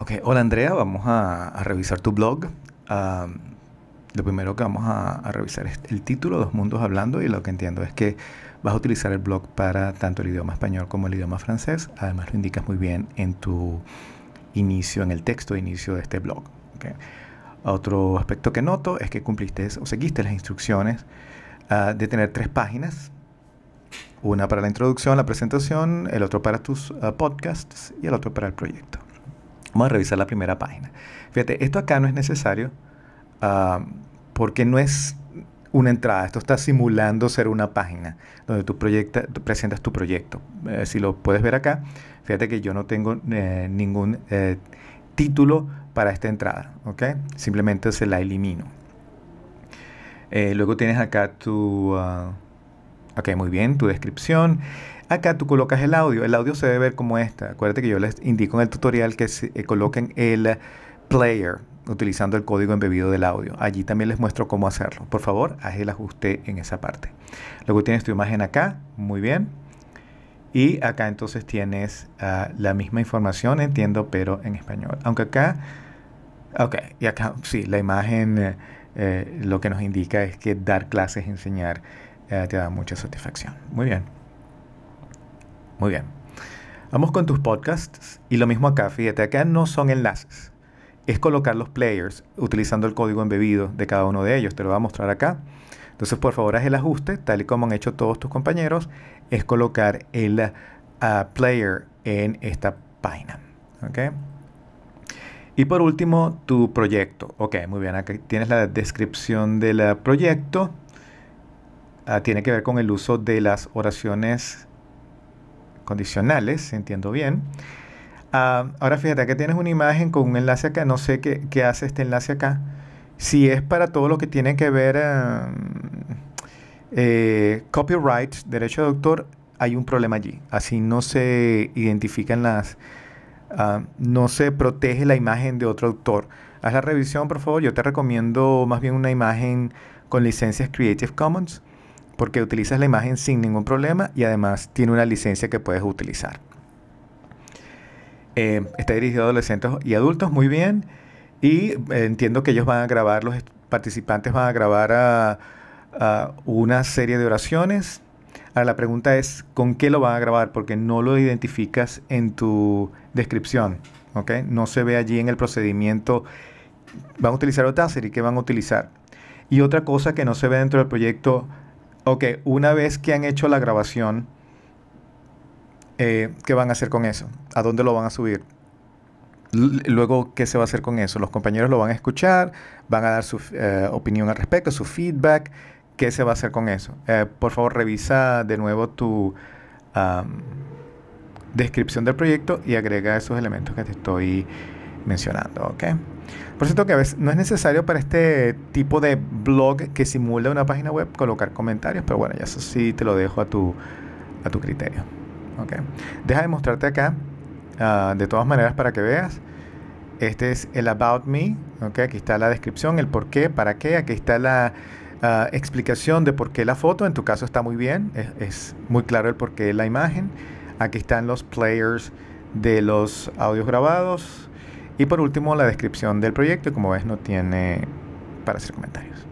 Ok, hola Andrea, vamos a, revisar tu blog. lo primero que vamos a, revisar es el título, Dos Mundos Hablando, y lo que entiendo es que vas a utilizar el blog para tanto el idioma español como el idioma francés. Además lo indicas muy bien en tu inicio, en el texto de inicio de este blog. Otro aspecto que noto es que cumpliste o seguiste las instrucciones ah, de tener tres páginas. Una para la introducción, la presentación, el otro para tus ah, podcasts y el otro para el proyecto. Vamos a revisar la primera página. Fíjate, esto acá no es necesario ah, porque no es una entrada. Esto está simulando ser una página donde tú, presentas tu proyecto. Eh, si lo puedes ver acá, fíjate que yo no tengo eh, ningún eh, título para esta entrada. ¿ok? Simplemente se la elimino. luego tienes acá tu... Ah, Ok, muy bien, tu descripción. Acá tú colocas el audio. El audio se debe ver como esta. Acuérdate que yo les indico en el tutorial que se, eh, coloquen el player utilizando el código embebido del audio. Allí también les muestro cómo hacerlo. Por favor, haz el ajuste en esa parte. Luego tienes tu imagen acá. Muy bien. Y acá entonces tienes ah, la misma información, entiendo, pero en español. Aunque acá, ok, y acá sí, la imagen eh, eh, lo que nos indica es que dar clases, enseñar eh, te da mucha satisfacción. Muy bien. Muy bien. Vamos con tus podcasts y lo mismo acá, fíjate, acá no son enlaces. Es colocar los players utilizando el código embebido de cada uno de ellos. Te lo voy a mostrar acá. Entonces, por favor, haz el ajuste, tal y como han hecho todos tus compañeros, es colocar el ah, player en esta página. Y por último, tu proyecto. Ok, muy bien, aquí tienes la descripción del ah, proyecto. Ah, tiene que ver con el uso de las oraciones condicionales, entiendo bien. Ah, ahora fíjate, que tienes una imagen con un enlace acá, no sé qué, hace este enlace acá. Si es para todo lo que tiene que ver eh, eh, copyright, derecho de autor, hay un problema allí. Así no se identifican las, ah, no se protege la imagen de otro autor. Haz la revisión, por favor. Yo te recomiendo más bien una imagen con licencias Creative Commons porque utilizas la imagen sin ningún problema y además tiene una licencia que puedes utilizar. Eh, está dirigido a adolescentes y adultos, muy bien. Y eh, entiendo que ellos van a grabar, los participantes van a grabar una serie de oraciones. Ahora la pregunta es, ¿con qué lo van a grabar? Porque no lo identificas en tu descripción. ¿okay? No se ve allí en el procedimiento. ¿Van a utilizar y ¿Qué van a utilizar? Y otra cosa que no se ve dentro del proyecto Ok, una vez que han hecho la grabación, eh, ¿qué van a hacer con eso? ¿A dónde lo van a subir? luego, ¿qué se va a hacer con eso? Los compañeros lo van a escuchar, van a dar su eh, opinión al respecto, su feedback. ¿Qué se va a hacer con eso? Eh, por favor, revisa de nuevo tu descripción del proyecto y agrega esos elementos que te estoy mencionando. ¿ok? Por cierto que a veces no es necesario para este tipo de blog que simula una página web colocar comentarios, pero bueno, ya eso sí te lo dejo a tu, a tu criterio. Okay. Deja de mostrarte acá, ah, de todas maneras, para que veas. Este es el About Me. Okay. Aquí está la descripción, el por qué, para qué. Aquí está la ah, explicación de por qué la foto. En tu caso está muy bien. Es, es muy claro el por qué la imagen. Aquí están los players de los audios grabados. Y por último, la descripción del proyecto, como ves, no tiene para hacer comentarios.